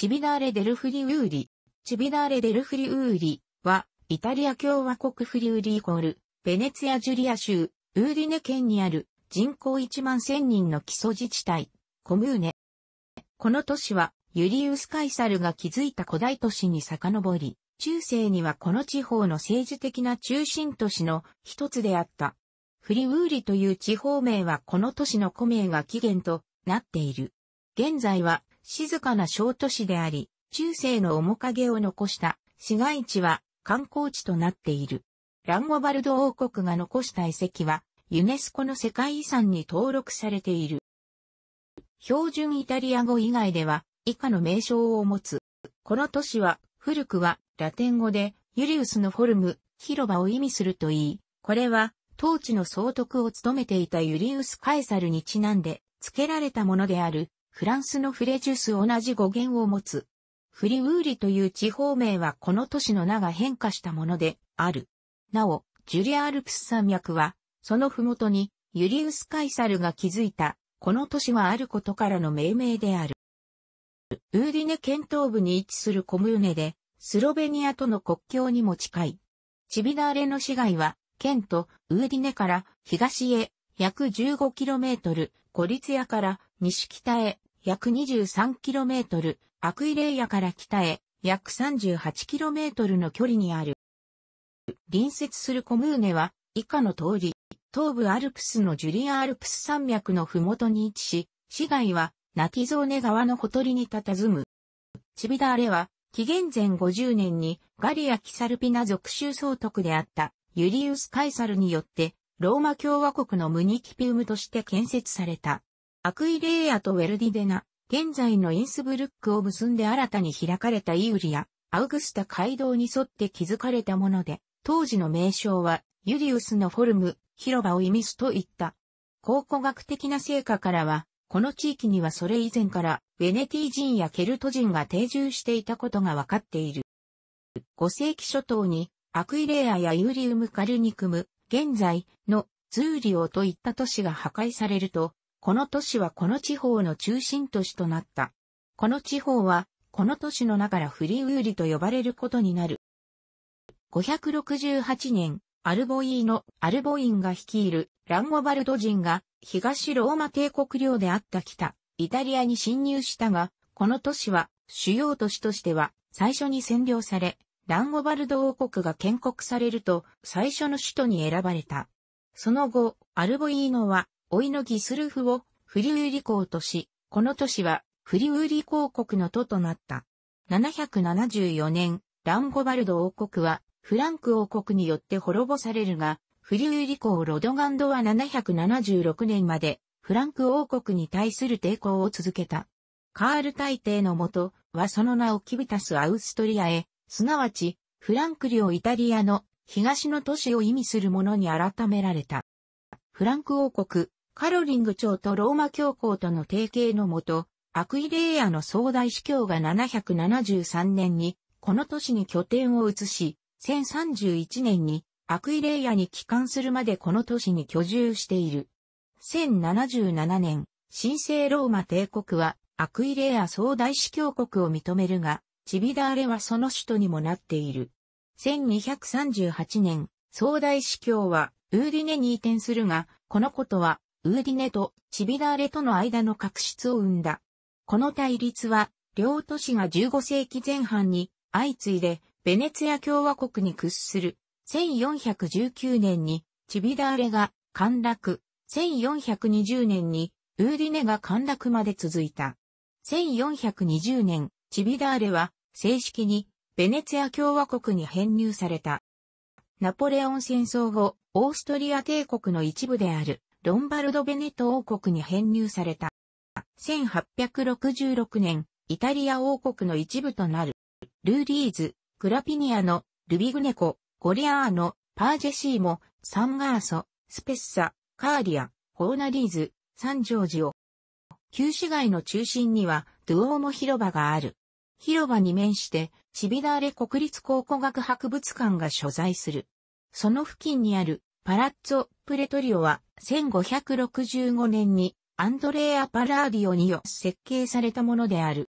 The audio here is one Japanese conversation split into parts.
チビナーレ・デルフリウーリ、チビナーレ・デルフリウーリは、イタリア共和国フリウーリイコール、ベネツィア・ジュリア州、ウーリネ県にある人口1万1000人の基礎自治体、コムーネ。この都市は、ユリウス・カイサルが築いた古代都市に遡り、中世にはこの地方の政治的な中心都市の一つであった。フリウーリという地方名はこの都市の古名が起源となっている。現在は静かな小都市であり、中世の面影を残した市街地は観光地となっている。ランゴバルド王国が残した遺跡は、ユネスコの世界遺産に登録されている。標準イタリア語以外では、以下の名称を持つ。この都市は、古くは、ラテン語で、ユリウスのフォルム、広場を意味するといい、これは、当地の総督を務めていたユリウス・カエサルにちなんで、付けられたものである、フランスのフレジュス同じ語源を持つ。フリウーリという地方名はこの都市の名が変化したものである。なお、ジュリアアルプス山脈は、その麓にユリウス・カイサルが築いた、この都市はあることからの命名である。ウーディネ県東部に位置するコムーネで、スロベニアとの国境にも近い。チビダーレの市街は、県とウーディネから東へ約 15km、コリツヤから西北へ約 23km、アクイレイヤから北へ、約 38km の距離にある。隣接するコムーネは、以下の通り、東部アルプスのジュリアアルプス山脈のふもとに位置し、市街は、ナティゾーネ川のほとりに佇む。チビダーレは、紀元前50年にガリア・キサルピナ属州総督であったユリウス・カイサルによってローマ共和国のムニキピウムとして建設された。アクイレイアとウェルディデナ、現在のインスブルックを結んで新たに開かれたイウリア、アウグスタ街道に沿って築かれたもので、当時の名称は、ユリウスのフォルム、広場を意味すといった。考古学的な成果からは、この地域にはそれ以前から、ウェネティ人やケルト人が定住していたことがわかっている。5世紀初頭に、アクイレアやユリウムカルニクム、現在のツーリオといった都市が破壊されると、この都市はこの地方の中心都市となった。この地方は、この都市のなからフリウーリと呼ばれることになる。568年、アルボイーノ、アルボインが率いるランゴバルド人が東ローマ帝国領であった北、イタリアに侵入したが、この都市は主要都市としては最初に占領され、ランゴバルド王国が建国されると最初の首都に選ばれた。その後、アルボイーノはおいのギスルフをフリウーリ公とし、この都市はフリウーリ公国の都となった。774年、ランゴバルド王国はフランク王国によって滅ぼされるが、フリウーリ公ロドガンドは776年までフランク王国に対する抵抗を続けた。カール大帝のもとはその名をキビタス・アウストリアへ、すなわちフランク領イタリアの東の都市を意味するものに改められた。フランク王国、カロリング朝とローマ教皇との提携のもと、アクイレイアの総大司教が773年に、この都市に拠点を移し、1031年にアクイレイアに帰還するまでこの都市に居住している。1077年、神聖ローマ帝国はアクイレイア総大司教国を認めるが、チビダーレはその首都にもなっている。1238年、総大司教はウーディネに移転するが、このことはウーディネとチビダーレとの間の確執を生んだ。この対立は、両都市が15世紀前半に相次いでベネツィア共和国に屈する。1419年にチビダーレが陥落。1420年にウーディネが陥落まで続いた。1420年、チビダーレは正式にベネツィア共和国に編入された。ナポレオン戦争後、オーストリア帝国の一部であるロンバルド・ベネト王国に編入された。1866年、イタリア王国の一部となる、ルーリーズ、クラピニアの、ルビグネコ、ゴリアーノ、パージェシーモ、サンガーソ、スペッサ、カーリア、ホーナリーズ、サンジョージオ。旧市街の中心には、ドゥオーモ広場がある。広場に面して、チビダーレ国立考古学博物館が所在する。その付近にあるパラッツォ・プレトリオは1565年にアンドレア・パラーディオによ設計されたものである。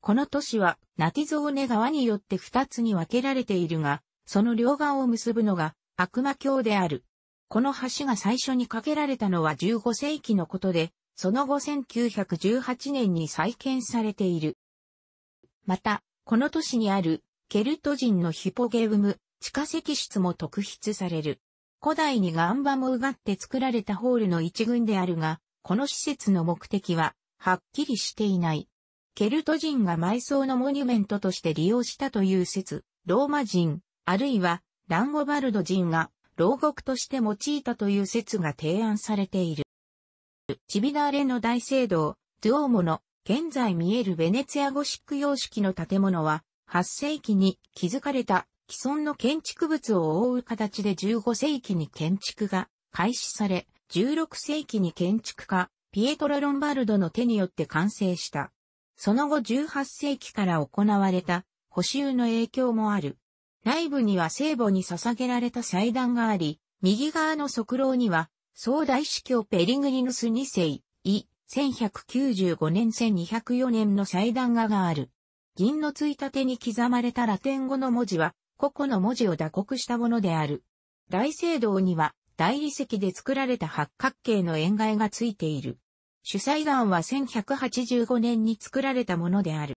この都市はナティゾーネ川によって2つに分けられているが、その両岸を結ぶのが悪魔橋である。この橋が最初に架けられたのは15世紀のことで、その後1918年に再建されている。また、この都市にあるケルト人のヒポゲウム地下石室も特筆される。古代に岩場もうがって作られたホールの一群であるが、この施設の目的は、はっきりしていない。ケルト人が埋葬のモニュメントとして利用したという説、ローマ人、あるいは、ランゴバルド人が、牢獄として用いたという説が提案されている。チビダーレの大聖堂、ドゥオーモの、現在見えるベネツィアゴシック様式の建物は、8世紀に築かれた既存の建築物を覆う形で15世紀に建築が開始され、16世紀に建築家、ピエトロ・ロンバルドの手によって完成した。その後18世紀から行われた補修の影響もある。内部には聖母に捧げられた祭壇があり、右側の側廊には、総大司教ペリグリヌス2世、イ、1195年1204年の祭壇画がある。銀のついた手に刻まれたラテン語の文字は、個々の文字を打刻したものである。大聖堂には、大理石で作られた八角形の円蓋がついている。主祭壇は1185年に作られたものである。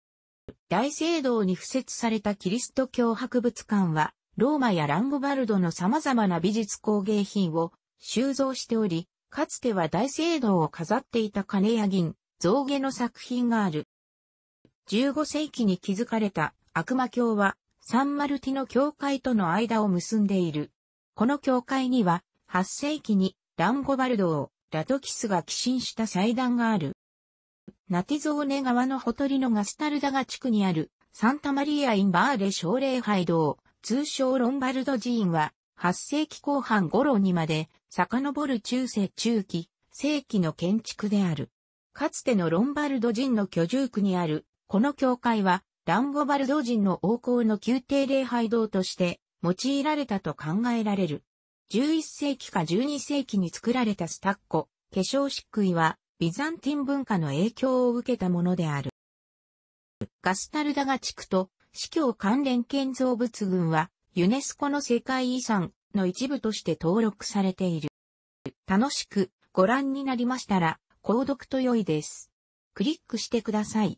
大聖堂に付設されたキリスト教博物館は、ローマやランゴバルドの様々な美術工芸品を収蔵しており、かつては大聖堂を飾っていた金や銀、象牙の作品がある。15世紀に築かれた悪魔教はサンマルティの教会との間を結んでいる。この教会には、8世紀にランゴバルドをラトキスが寄進した祭壇がある。ナティゾーネ川のほとりのガスタルダガ地区にあるサンタマリア・イン・バーレ奨励拝堂、通称ロンバルド寺院は、8世紀後半頃にまで遡る中世中期、世紀の建築である。かつてのロンバルド人の居住区にある、この教会は、ランゴバルド人の王侯の宮廷礼拝堂として用いられたと考えられる。11世紀か12世紀に作られたスタッコ、化粧漆喰はビザンティン文化の影響を受けたものである。ガスタルダガ地区と司教関連建造物群はユネスコの世界遺産の一部として登録されている。楽しくご覧になりましたら、購読と良いです。クリックしてください。